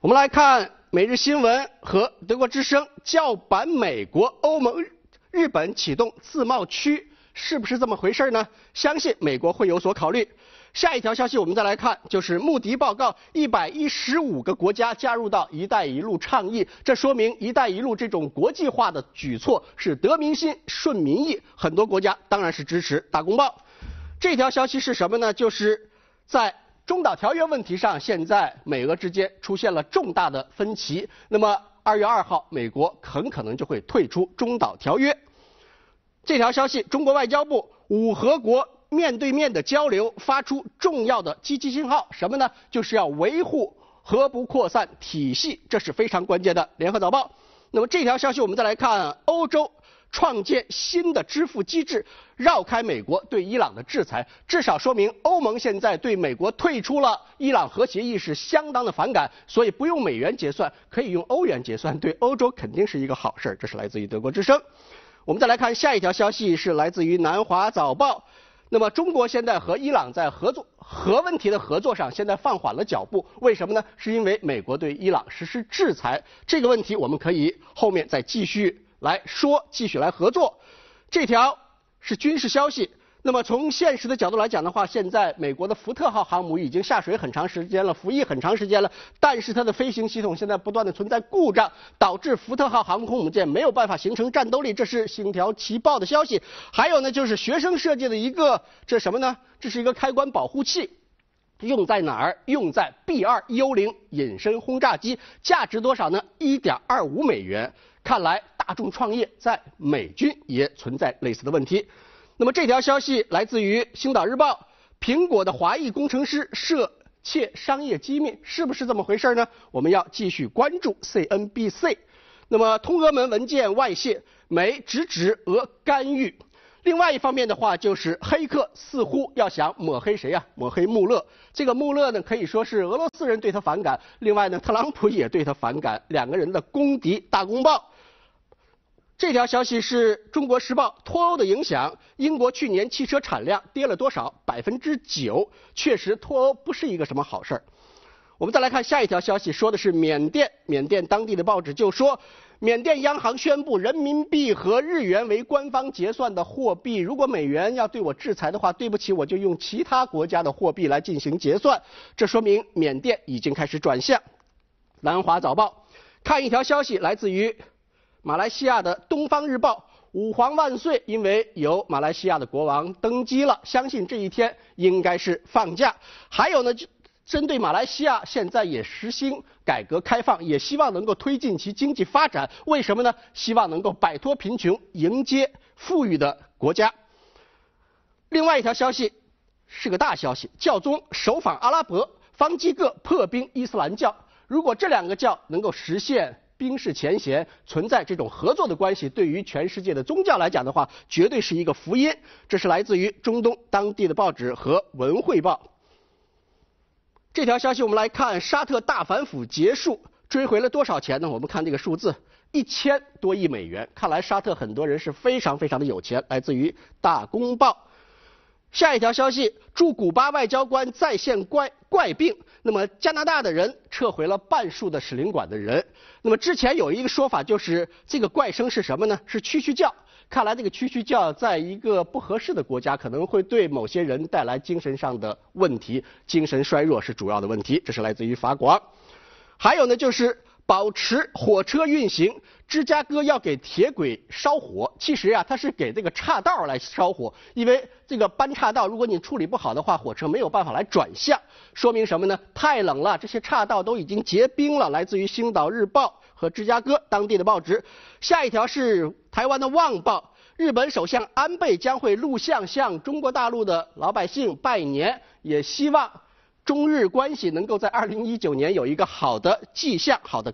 我们来看《每日新闻》和德国之声叫板美国、欧盟、日本启动自贸区，是不是这么回事儿呢？相信美国会有所考虑。下一条消息我们再来看，就是穆迪报告，一百一十五个国家加入到“一带一路”倡议，这说明“一带一路”这种国际化的举措是得民心、顺民意，很多国家当然是支持。大公报这条消息是什么呢？就是在。中导条约问题上，现在美俄之间出现了重大的分歧。那么，二月二号，美国很可能就会退出中导条约。这条消息，中国外交部五和国面对面的交流发出重要的积极信号，什么呢？就是要维护核不扩散体系，这是非常关键的。联合早报。那么，这条消息我们再来看欧洲。创建新的支付机制，绕开美国对伊朗的制裁，至少说明欧盟现在对美国退出了伊朗核协议是相当的反感。所以不用美元结算，可以用欧元结算，对欧洲肯定是一个好事儿。这是来自于德国之声。我们再来看下一条消息，是来自于南华早报。那么中国现在和伊朗在合作核问题的合作上，现在放缓了脚步，为什么呢？是因为美国对伊朗实施制裁。这个问题我们可以后面再继续。来说，继续来合作。这条是军事消息。那么从现实的角度来讲的话，现在美国的福特号航母已经下水很长时间了，服役很长时间了。但是它的飞行系统现在不断的存在故障，导致福特号航空母舰没有办法形成战斗力。这是星条旗报的消息。还有呢，就是学生设计的一个这什么呢？这是一个开关保护器，用在哪儿？用在 B 二幽灵隐身轰炸机。价值多少呢？一点二五美元。看来大众创业在美军也存在类似的问题。那么这条消息来自于《星岛日报》，苹果的华裔工程师涉窃商业机密，是不是这么回事呢？我们要继续关注 CNBC。那么通俄门文件外泄，美直指俄干预。另外一方面的话，就是黑客似乎要想抹黑谁呀？抹黑穆勒。这个穆勒呢，可以说是俄罗斯人对他反感，另外呢，特朗普也对他反感，两个人的公敌，大公报。这条消息是中国时报脱欧的影响。英国去年汽车产量跌了多少？百分之九。确实，脱欧不是一个什么好事儿。我们再来看下一条消息，说的是缅甸。缅甸当地的报纸就说，缅甸央行宣布人民币和日元为官方结算的货币。如果美元要对我制裁的话，对不起，我就用其他国家的货币来进行结算。这说明缅甸已经开始转向。南华早报看一条消息，来自于。马来西亚的《东方日报》“五皇万岁”，因为有马来西亚的国王登基了，相信这一天应该是放假。还有呢，就针对马来西亚现在也实行改革开放，也希望能够推进其经济发展。为什么呢？希望能够摆脱贫穷，迎接富裕的国家。另外一条消息是个大消息：教宗首访阿拉伯，方济各破冰伊斯兰教。如果这两个教能够实现，冰释前嫌，存在这种合作的关系，对于全世界的宗教来讲的话，绝对是一个福音。这是来自于中东当地的报纸和文汇报。这条消息我们来看，沙特大反腐结束，追回了多少钱呢？我们看这个数字，一千多亿美元。看来沙特很多人是非常非常的有钱。来自于大公报。下一条消息，驻古巴外交官在线怪怪病。那么加拿大的人撤回了半数的使领馆的人。那么之前有一个说法就是，这个怪声是什么呢？是蛐蛐叫。看来这个蛐蛐叫在一个不合适的国家，可能会对某些人带来精神上的问题，精神衰弱是主要的问题。这是来自于法国。还有呢，就是。保持火车运行，芝加哥要给铁轨烧火。其实呀，它是给这个岔道来烧火，因为这个搬岔道，如果你处理不好的话，火车没有办法来转向。说明什么呢？太冷了，这些岔道都已经结冰了。来自于《星岛日报》和芝加哥当地的报纸。下一条是台湾的《旺报》，日本首相安倍将会录像向中国大陆的老百姓拜年，也希望中日关系能够在二零一九年有一个好的迹象，好的。